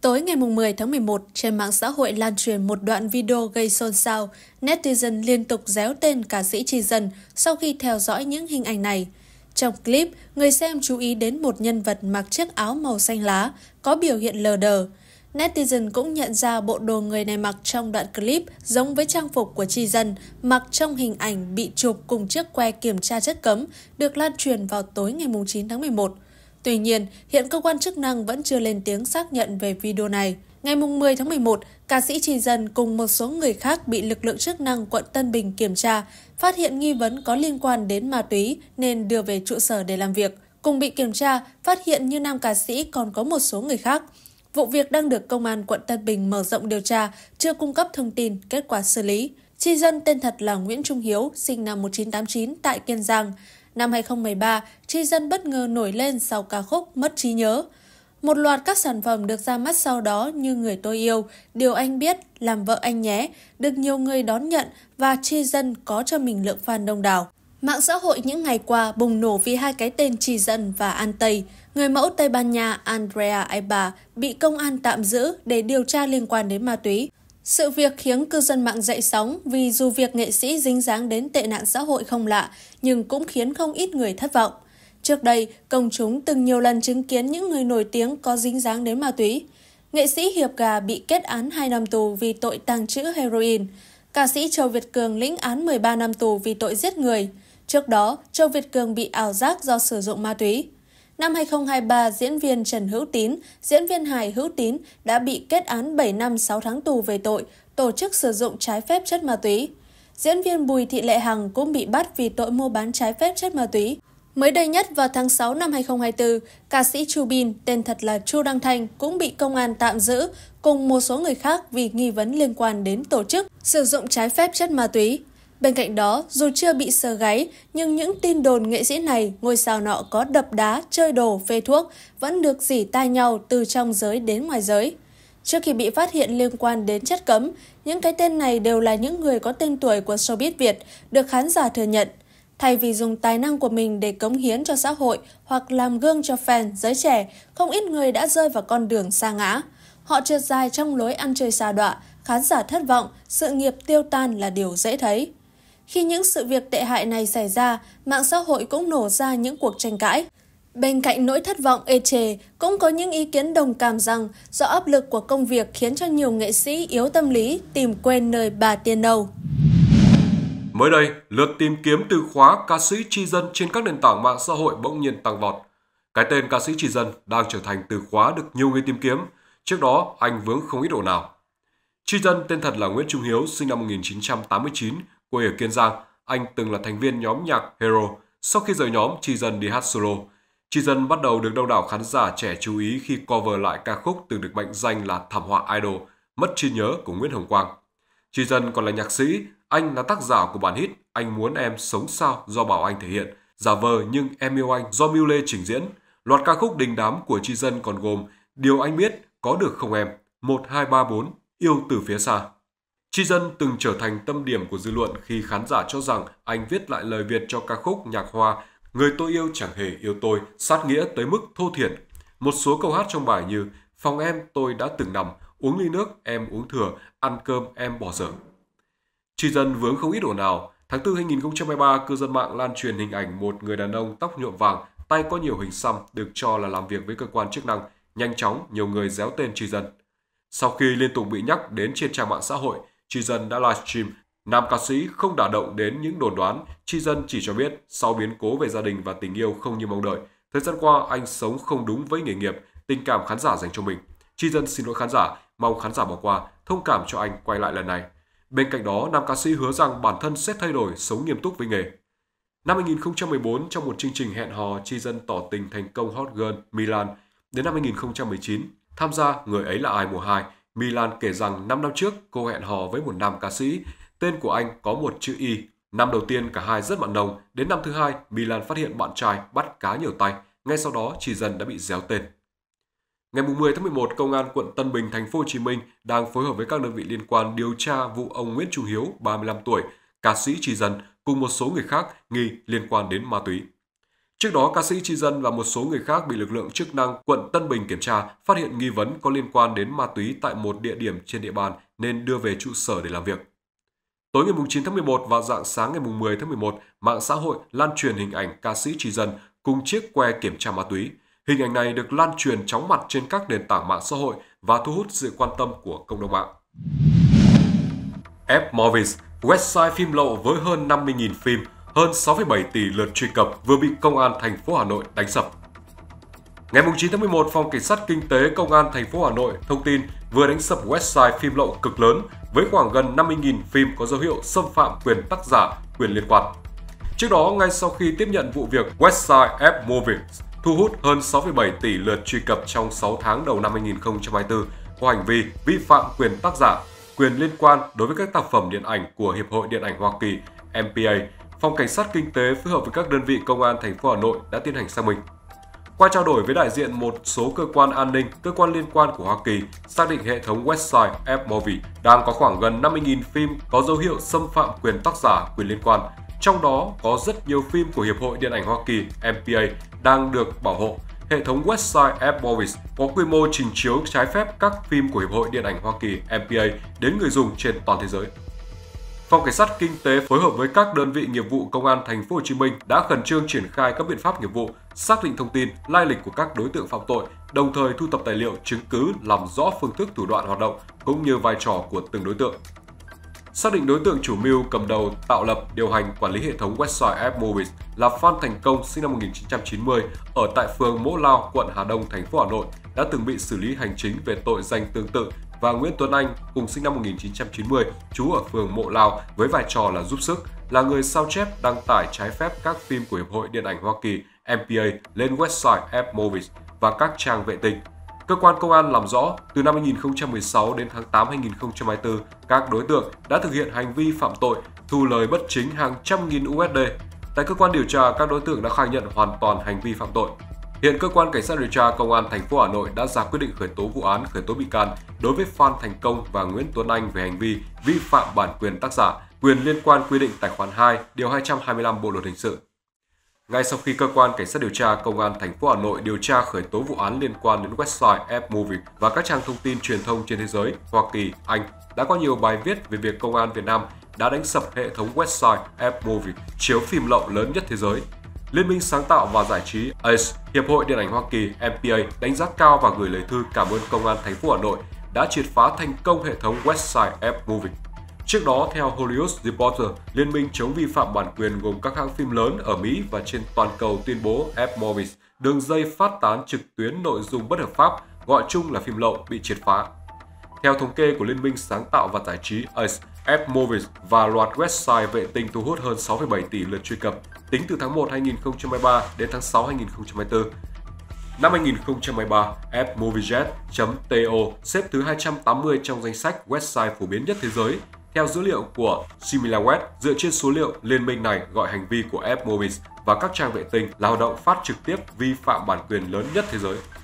Tối ngày 10 tháng 11, trên mạng xã hội lan truyền một đoạn video gây xôn xao, netizen liên tục réo tên ca sĩ Tri Dân sau khi theo dõi những hình ảnh này. Trong clip, người xem chú ý đến một nhân vật mặc chiếc áo màu xanh lá, có biểu hiện lờ đờ. Netizen cũng nhận ra bộ đồ người này mặc trong đoạn clip giống với trang phục của Tri Dân mặc trong hình ảnh bị chụp cùng chiếc que kiểm tra chất cấm được lan truyền vào tối ngày 9 tháng 11. Tuy nhiên, hiện cơ quan chức năng vẫn chưa lên tiếng xác nhận về video này. Ngày 10 tháng 11, ca sĩ Tri Dân cùng một số người khác bị lực lượng chức năng quận Tân Bình kiểm tra, phát hiện nghi vấn có liên quan đến ma túy nên đưa về trụ sở để làm việc. Cùng bị kiểm tra, phát hiện như nam ca sĩ còn có một số người khác. Vụ việc đang được Công an quận Tân Bình mở rộng điều tra, chưa cung cấp thông tin, kết quả xử lý. Tri dân tên thật là Nguyễn Trung Hiếu, sinh năm 1989 tại Kiên Giang. Năm 2013, tri dân bất ngờ nổi lên sau ca khúc Mất trí nhớ. Một loạt các sản phẩm được ra mắt sau đó như Người tôi yêu, Điều anh biết, Làm vợ anh nhé, được nhiều người đón nhận và tri dân có cho mình lượng fan đông đảo. Mạng xã hội những ngày qua bùng nổ vì hai cái tên Trì Dân và An Tây. Người mẫu Tây Ban Nha Andrea Aiba bị công an tạm giữ để điều tra liên quan đến ma túy. Sự việc khiến cư dân mạng dậy sóng vì dù việc nghệ sĩ dính dáng đến tệ nạn xã hội không lạ, nhưng cũng khiến không ít người thất vọng. Trước đây, công chúng từng nhiều lần chứng kiến những người nổi tiếng có dính dáng đến ma túy. Nghệ sĩ Hiệp Gà bị kết án 2 năm tù vì tội tàng trữ heroin. Ca sĩ Châu Việt Cường lĩnh án 13 năm tù vì tội giết người. Trước đó, Châu Việt Cường bị ảo giác do sử dụng ma túy. Năm 2023, diễn viên Trần Hữu Tín, diễn viên hài Hữu Tín đã bị kết án 7 năm 6 tháng tù về tội tổ chức sử dụng trái phép chất ma túy. Diễn viên Bùi Thị Lệ Hằng cũng bị bắt vì tội mua bán trái phép chất ma túy. Mới đây nhất vào tháng 6 năm 2024, ca sĩ Chu Bin, tên thật là Chu Đăng Thanh, cũng bị công an tạm giữ cùng một số người khác vì nghi vấn liên quan đến tổ chức sử dụng trái phép chất ma túy. Bên cạnh đó, dù chưa bị sờ gáy, nhưng những tin đồn nghệ sĩ này, ngôi sao nọ có đập đá, chơi đồ, phê thuốc vẫn được dỉ tai nhau từ trong giới đến ngoài giới. Trước khi bị phát hiện liên quan đến chất cấm, những cái tên này đều là những người có tên tuổi của showbiz Việt, được khán giả thừa nhận. Thay vì dùng tài năng của mình để cống hiến cho xã hội hoặc làm gương cho fan, giới trẻ, không ít người đã rơi vào con đường xa ngã. Họ trượt dài trong lối ăn chơi xa đọa, khán giả thất vọng, sự nghiệp tiêu tan là điều dễ thấy. Khi những sự việc tệ hại này xảy ra, mạng xã hội cũng nổ ra những cuộc tranh cãi. Bên cạnh nỗi thất vọng ê chề, cũng có những ý kiến đồng cảm rằng do áp lực của công việc khiến cho nhiều nghệ sĩ yếu tâm lý tìm quên nơi bà tiên đầu. Mới đây, lượt tìm kiếm từ khóa ca sĩ tri dân trên các nền tảng mạng xã hội bỗng nhiên tăng vọt. Cái tên ca sĩ tri dân đang trở thành từ khóa được nhiều người tìm kiếm, trước đó anh vướng không ít ổ nào. Tri dân tên thật là Nguyễn Trung Hiếu, sinh năm 1989, quê ở Kiên Giang, anh từng là thành viên nhóm nhạc Hero. Sau khi rời nhóm, Chi Dân đi hát solo. Chi Dân bắt đầu được đông đảo khán giả trẻ chú ý khi cover lại ca khúc từng được mệnh danh là Thảm họa Idol, Mất trí nhớ của Nguyễn Hồng Quang. Chi Dân còn là nhạc sĩ, anh là tác giả của bản hit Anh muốn em sống sao do Bảo Anh thể hiện, Giả vờ nhưng em yêu anh do Miu Lê trình diễn. Loạt ca khúc đình đám của Chi Dân còn gồm Điều anh biết, Có được không em, 1234, Yêu từ phía xa. Tri Dân từng trở thành tâm điểm của dư luận khi khán giả cho rằng anh viết lại lời Việt cho ca khúc nhạc hoa Người tôi yêu chẳng hề yêu tôi, sát nghĩa tới mức thô thiển. Một số câu hát trong bài như Phòng em tôi đã từng nằm, uống ly nước em uống thừa, ăn cơm em bỏ dở. Tri Dân vướng không ít ồn nào. Tháng 4 2023, cư dân mạng lan truyền hình ảnh một người đàn ông tóc nhuộm vàng, tay có nhiều hình xăm được cho là làm việc với cơ quan chức năng. Nhanh chóng, nhiều người déo tên Tri Dân. Sau khi liên tục bị nhắc đến trên trang mạng xã hội, Chi Dân đã livestream Nam ca sĩ không đả động đến những đồn đoán, Chi Dân chỉ cho biết sau biến cố về gia đình và tình yêu không như mong đợi, thời gian qua anh sống không đúng với nghề nghiệp, tình cảm khán giả dành cho mình. Chi Dân xin lỗi khán giả, mong khán giả bỏ qua, thông cảm cho anh quay lại lần này. Bên cạnh đó, nam ca sĩ hứa rằng bản thân sẽ thay đổi, sống nghiêm túc với nghề. Năm 2014, trong một chương trình hẹn hò, Chi Dân tỏ tình thành công hot girl Milan. Đến năm 2019, tham gia Người ấy là ai mùa 2, Milan kể rằng 5 năm trước cô hẹn hò với một nam ca sĩ, tên của anh có một chữ Y. Năm đầu tiên cả hai rất mặn nồng, đến năm thứ hai Milan phát hiện bạn trai bắt cá nhiều tay, ngay sau đó chỉ dần đã bị déo tên. Ngày 10 tháng 11, Công an quận Tân Bình, thành phố Hồ Chí Minh đang phối hợp với các đơn vị liên quan điều tra vụ ông Nguyễn Trung Hiếu, 35 tuổi, ca sĩ Trì Dần cùng một số người khác nghi liên quan đến ma túy. Trước đó, ca sĩ Tri Dân và một số người khác bị lực lượng chức năng quận Tân Bình kiểm tra, phát hiện nghi vấn có liên quan đến ma túy tại một địa điểm trên địa bàn nên đưa về trụ sở để làm việc. Tối ngày 9 tháng 11 và dạng sáng ngày 10 tháng 11, mạng xã hội lan truyền hình ảnh ca sĩ Tri Dân cùng chiếc que kiểm tra ma túy. Hình ảnh này được lan truyền chóng mặt trên các nền tảng mạng xã hội và thu hút sự quan tâm của cộng đồng mạng. F. Morvis, website phim lậu với hơn 50.000 phim – hơn 6,7 tỷ lượt truy cập vừa bị Công an thành phố Hà Nội đánh sập. Ngày 9 tháng 11, Phòng Cảnh sát Kinh tế Công an thành phố Hà Nội thông tin vừa đánh sập website phim lậu cực lớn với khoảng gần 50.000 phim có dấu hiệu xâm phạm quyền tác giả, quyền liên quan. Trước đó, ngay sau khi tiếp nhận vụ việc website F Movies thu hút hơn 6,7 tỷ lượt truy cập trong 6 tháng đầu năm 2024 qua hành vi vi phạm quyền tác giả, quyền liên quan đối với các tác phẩm điện ảnh của Hiệp hội Điện ảnh Hoa Kỳ MPA Phòng Cảnh sát Kinh tế phối hợp với các đơn vị công an thành phố Hà Nội đã tiến hành xác minh. Qua trao đổi với đại diện một số cơ quan an ninh, cơ quan liên quan của Hoa Kỳ, xác định hệ thống website AppMovie đang có khoảng gần 50.000 phim có dấu hiệu xâm phạm quyền tác giả, quyền liên quan. Trong đó có rất nhiều phim của Hiệp hội Điện ảnh Hoa Kỳ MPA đang được bảo hộ. Hệ thống website AppMovies có quy mô trình chiếu trái phép các phim của Hiệp hội Điện ảnh Hoa Kỳ MPA đến người dùng trên toàn thế giới. Phòng Cảnh sát Kinh tế phối hợp với các đơn vị nghiệp vụ Công an Thành phố Hồ Chí Minh đã khẩn trương triển khai các biện pháp nghiệp vụ, xác định thông tin, lai lịch của các đối tượng phạm tội, đồng thời thu thập tài liệu, chứng cứ làm rõ phương thức thủ đoạn hoạt động cũng như vai trò của từng đối tượng. Xác định đối tượng chủ mưu cầm đầu tạo lập, điều hành, quản lý hệ thống website AppMobiz là Phan Thành Công sinh năm 1990 ở tại phường Mỗ Lao, quận Hà Đông, thành phố Hà Nội đã từng bị xử lý hành chính về tội danh tương tự và Nguyễn Tuấn Anh cùng sinh năm 1990, trú ở phường Mộ Lào với vai trò là giúp sức, là người sao chép đăng tải trái phép các phim của Hiệp hội Điện ảnh Hoa Kỳ MPA lên website Fmovies và các trang vệ tinh. Cơ quan công an làm rõ, từ năm 2016 đến tháng 8 2024, các đối tượng đã thực hiện hành vi phạm tội, thu lời bất chính hàng trăm nghìn USD. Tại cơ quan điều tra, các đối tượng đã khai nhận hoàn toàn hành vi phạm tội. Hiện cơ quan cảnh sát điều tra công an thành phố Hà Nội đã ra quyết định khởi tố vụ án, khởi tố bị can đối với Phan Thành Công và Nguyễn Tuấn Anh về hành vi vi phạm bản quyền tác giả, quyền liên quan quy định tài khoản 2, điều 225 Bộ luật hình sự. Ngay sau khi cơ quan cảnh sát điều tra công an thành phố Hà Nội điều tra khởi tố vụ án liên quan đến website AppMovie và các trang thông tin truyền thông trên thế giới, Hoa Kỳ, Anh đã có nhiều bài viết về việc công an Việt Nam đã đánh sập hệ thống website AppMovie chiếu phim lậu lớn nhất thế giới Liên minh sáng tạo và giải trí ACE, Hiệp hội Điện ảnh Hoa Kỳ MPA đánh giá cao và gửi lời thư cảm ơn Công an thành phố Hà Nội đã triệt phá thành công hệ thống website App Movie. Trước đó, theo Hollywood Reporter, Liên minh chống vi phạm bản quyền gồm các hãng phim lớn ở Mỹ và trên toàn cầu tuyên bố App Movies, đường dây phát tán trực tuyến nội dung bất hợp pháp, gọi chung là phim lậu, bị triệt phá. Theo thống kê của Liên minh Sáng tạo và Giải trí ACE, App Movies và loạt website vệ tinh thu hút hơn 6,7 tỷ lượt truy cập tính từ tháng 1 2023 đến tháng 6 2024. Năm 2023, AppMovieJet.to xếp thứ 280 trong danh sách website phổ biến nhất thế giới theo dữ liệu của SimilarWeb, dựa trên số liệu, liên minh này gọi hành vi của App Movies và các trang vệ tinh là hoạt động phát trực tiếp vi phạm bản quyền lớn nhất thế giới.